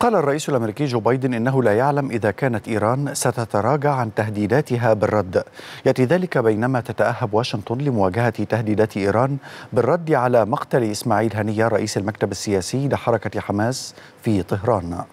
قال الرئيس الامريكي جو بايدن انه لا يعلم اذا كانت ايران ستتراجع عن تهديداتها بالرد ياتي ذلك بينما تتاهب واشنطن لمواجهه تهديدات ايران بالرد على مقتل اسماعيل هنيه رئيس المكتب السياسي لحركه حماس في طهران